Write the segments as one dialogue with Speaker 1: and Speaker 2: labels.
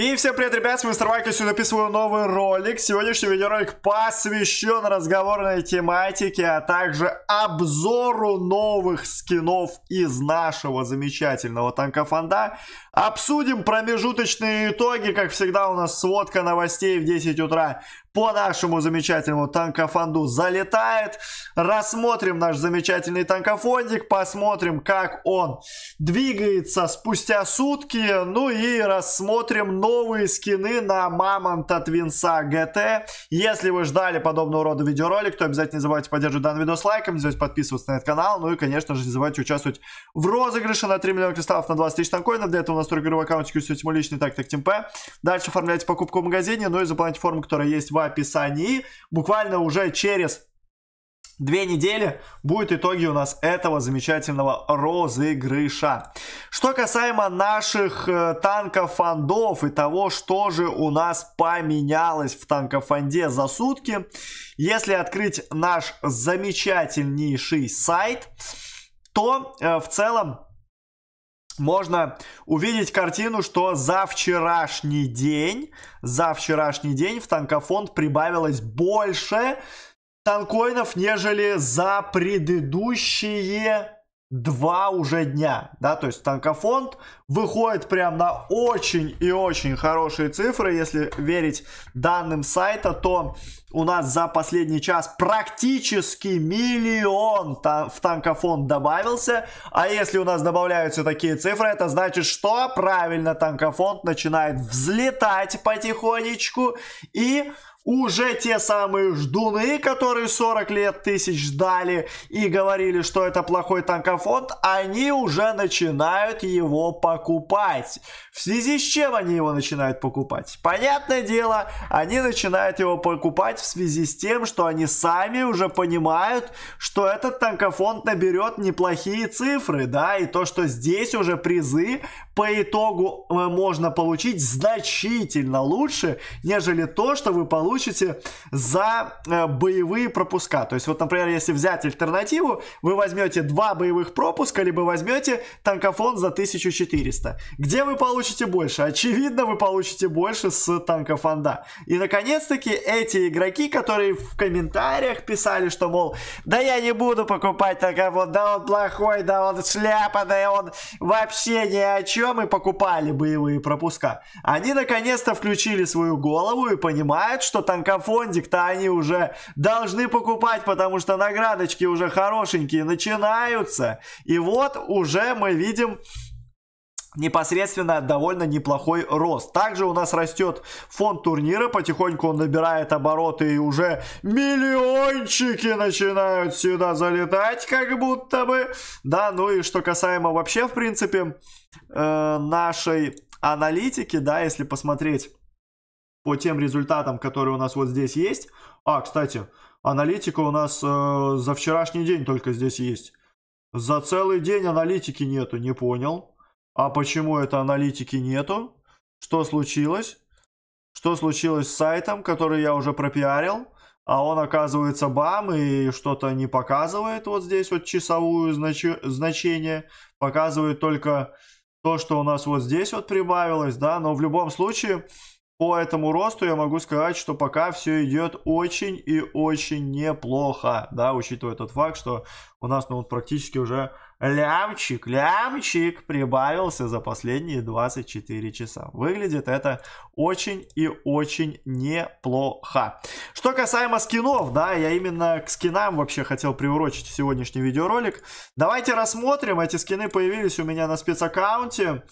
Speaker 1: И всем привет, ребят, с вами Мистер Майк, сегодня записываю новый ролик. Сегодняшний видеоролик посвящен разговорной тематике, а также обзору новых скинов из нашего замечательного танкофонда. Обсудим промежуточные итоги, как всегда у нас сводка новостей в 10 утра по нашему замечательному танкофонду залетает. Рассмотрим наш замечательный танкофондик, посмотрим, как он двигается спустя сутки. Ну и рассмотрим новые скины на Мамонта Твинса ГТ. Если вы ждали подобного рода видеоролик, то обязательно не забывайте поддерживать данный видос лайком, не забывайте подписываться на этот канал, ну и, конечно же, не забывайте участвовать в розыгрыше на 3 миллиона кристаллов на 20 тысяч танкоинов. Для этого у нас только игровой аккаунт, все мой личный, так, так, темпе. Дальше оформляйте покупку в магазине, ну и заполняйте форму, которая есть в описании. Буквально уже через две недели будет итоги у нас этого замечательного розыгрыша. Что касаемо наших э, танкофандов и того, что же у нас поменялось в танкофанде за сутки, если открыть наш замечательнейший сайт, то э, в целом можно увидеть картину, что за вчерашний день, за вчерашний день в танкофонд прибавилось больше танкоинов, нежели за предыдущие два уже дня, да, то есть танкофонд выходит прям на очень и очень хорошие цифры, если верить данным сайта, то у нас за последний час практически миллион та- в танкофонд добавился, а если у нас добавляются такие цифры, это значит, что правильно танкофонд начинает взлетать потихонечку и уже те самые ждуны, которые 40 лет тысяч ждали и говорили, что это плохой танкофонд, они уже начинают его покупать. В связи с чем они его начинают покупать? Понятное дело, они начинают его покупать в связи с тем, что они сами уже понимают, что этот танкофонд наберет неплохие цифры, да, и то, что здесь уже призы по итогу э, можно получить значительно лучше, нежели то, что вы получите получите за э, боевые пропуска. То есть вот, например, если взять альтернативу, вы возьмете два боевых пропуска, либо возьмете танкофон за 1400. Где вы получите больше? Очевидно, вы получите больше с танкофонда. И, наконец-таки, эти игроки, которые в комментариях писали, что, мол, да я не буду покупать танкофон, да он плохой, да он шляпа, да он вообще ни о чем, и покупали боевые пропуска. Они, наконец-то, включили свою голову и понимают, что что танкофондик-то они уже должны покупать, потому что наградочки уже хорошенькие начинаются. И вот уже мы видим непосредственно довольно неплохой рост. Также у нас растет фонд турнира, потихоньку он набирает обороты и уже миллиончики начинают сюда залетать, как будто бы. Да, ну и что касаемо вообще, в принципе, э, нашей аналитики, да, если посмотреть по тем результатам, которые у нас вот здесь есть. А, кстати, аналитика у нас э, за вчерашний день только здесь есть. За целый день аналитики нету, не понял. А почему это аналитики нету? Что случилось? Что случилось с сайтом, который я уже пропиарил? А он оказывается бам и что-то не показывает вот здесь вот часовую знач... значение. Показывает только то, что у нас вот здесь вот прибавилось, да. Но в любом случае по этому росту я могу сказать, что пока все идет очень и очень неплохо, да, учитывая тот факт, что у нас, ну, вот практически уже лямчик, лямчик прибавился за последние 24 часа. Выглядит это очень и очень неплохо. Что касаемо скинов, да, я именно к скинам вообще хотел приурочить сегодняшний видеоролик. Давайте рассмотрим, эти скины появились у меня на спецаккаунте.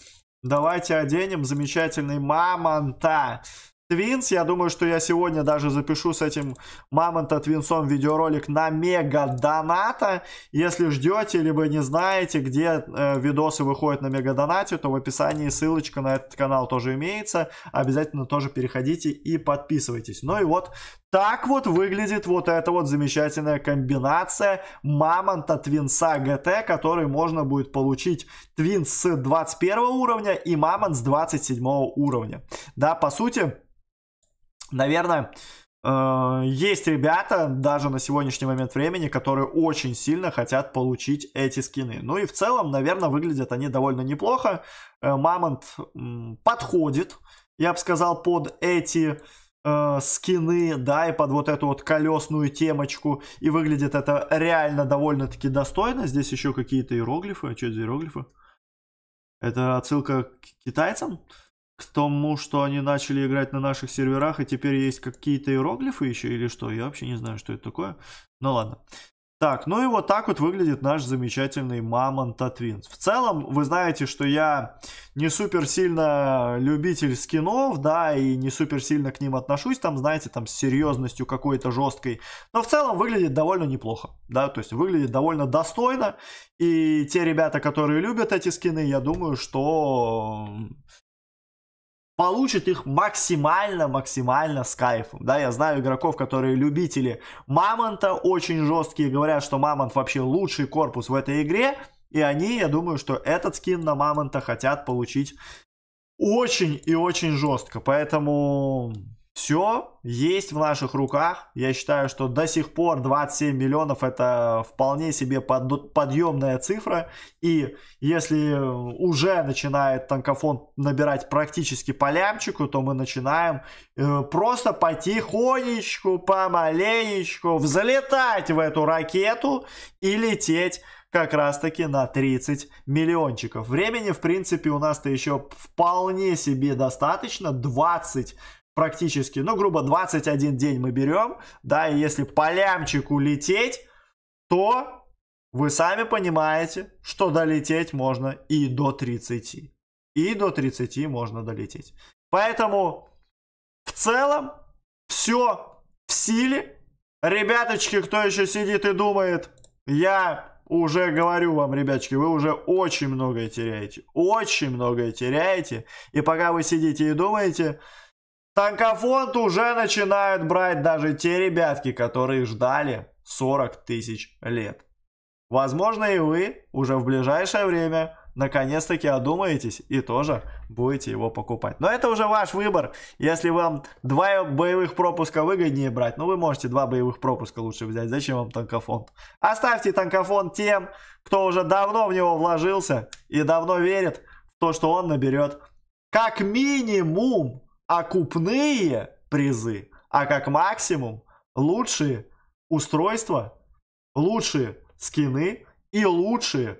Speaker 1: Давайте оденем замечательный мамонта. Твинс. Я думаю, что я сегодня даже запишу с этим Мамонта Твинсом видеоролик на Мега Доната. Если ждете, либо не знаете, где э, видосы выходят на Мега Донате, то в описании ссылочка на этот канал тоже имеется. Обязательно тоже переходите и подписывайтесь. Ну и вот так вот выглядит вот эта вот замечательная комбинация Мамонта Твинса ГТ, который можно будет получить Твинс с 21 уровня и Мамонт с 27 уровня. Да, по сути наверное, э, есть ребята, даже на сегодняшний момент времени, которые очень сильно хотят получить эти скины. Ну и в целом, наверное, выглядят они довольно неплохо. Э, Мамонт подходит, я бы сказал, под эти э, скины, да, и под вот эту вот колесную темочку. И выглядит это реально довольно-таки достойно. Здесь еще какие-то иероглифы. а Что это за иероглифы? Это отсылка к китайцам? к тому, что они начали играть на наших серверах, и теперь есть какие-то иероглифы еще или что? Я вообще не знаю, что это такое. Ну ладно. Так, ну и вот так вот выглядит наш замечательный Мамонта Твинс. В целом, вы знаете, что я не супер сильно любитель скинов, да, и не супер сильно к ним отношусь, там, знаете, там с серьезностью какой-то жесткой. Но в целом выглядит довольно неплохо, да, то есть выглядит довольно достойно. И те ребята, которые любят эти скины, я думаю, что получит их максимально-максимально с кайфом. Да, я знаю игроков, которые любители Мамонта, очень жесткие, говорят, что Мамонт вообще лучший корпус в этой игре. И они, я думаю, что этот скин на Мамонта хотят получить очень и очень жестко. Поэтому все есть в наших руках. Я считаю, что до сих пор 27 миллионов это вполне себе подъемная цифра. И если уже начинает танкофон набирать практически по лямчику, то мы начинаем э, просто потихонечку, помаленечку взлетать в эту ракету и лететь как раз таки на 30 миллиончиков. Времени, в принципе, у нас-то еще вполне себе достаточно. 20 практически, ну, грубо, 21 день мы берем, да, и если по лямчику лететь, то вы сами понимаете, что долететь можно и до 30. И до 30 можно долететь. Поэтому в целом все в силе. Ребяточки, кто еще сидит и думает, я уже говорю вам, ребяточки, вы уже очень многое теряете. Очень многое теряете. И пока вы сидите и думаете, Танкофонд уже начинают брать даже те ребятки, которые ждали 40 тысяч лет. Возможно и вы уже в ближайшее время наконец-таки одумаетесь и тоже будете его покупать. Но это уже ваш выбор. Если вам два боевых пропуска выгоднее брать, ну вы можете два боевых пропуска лучше взять. Зачем вам танкофон? Оставьте танкофон тем, кто уже давно в него вложился и давно верит в то, что он наберет как минимум окупные призы, а как максимум лучшие устройства, лучшие скины и лучшие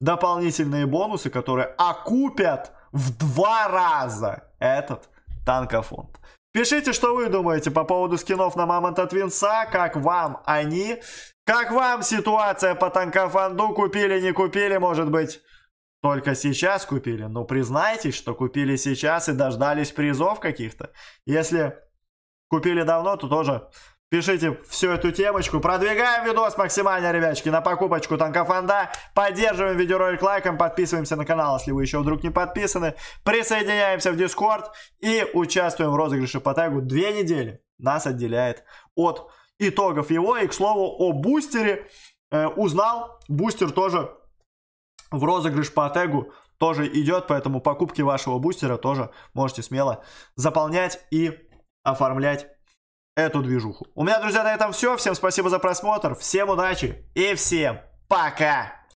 Speaker 1: дополнительные бонусы, которые окупят в два раза этот танкофонд. Пишите, что вы думаете по поводу скинов на Мамонта Твинса, как вам они, как вам ситуация по танкофонду, купили, не купили, может быть только сейчас купили. но признайтесь, что купили сейчас и дождались призов каких-то. Если купили давно, то тоже пишите всю эту темочку. Продвигаем видос максимально, ребячки, на покупочку танкофонда. Поддерживаем видеоролик лайком, подписываемся на канал, если вы еще вдруг не подписаны. Присоединяемся в Дискорд и участвуем в розыгрыше по тегу. Две недели нас отделяет от итогов его. И, к слову, о бустере э, узнал. Бустер тоже в розыгрыш по тегу тоже идет, поэтому покупки вашего бустера тоже можете смело заполнять и оформлять эту движуху. У меня, друзья, на этом все. Всем спасибо за просмотр, всем удачи и всем пока!